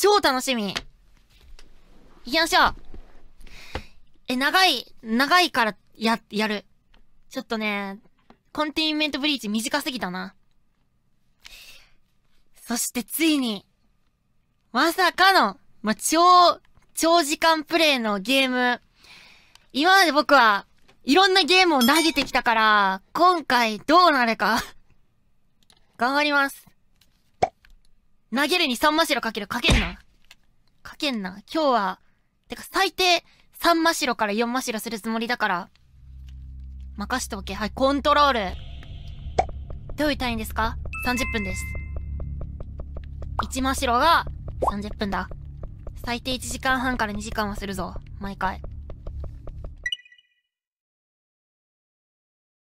超楽しみ。行きましょう。え、長い、長いからや、やる。ちょっとね、コンティメントブリーチ短すぎたな。そしてついに、まさかの、まあ、超、長時間プレイのゲーム。今まで僕はいろんなゲームを投げてきたから、今回どうなるか頑張ります。投げるに三真白かける。かけんな。かけんな。今日は、てか最低三真白から四真白するつもりだから。任しておけ。はい、コントロール。どういう単位ですか ?30 分です。一真白が30分だ。最低1時間半から2時間はするぞ。毎回。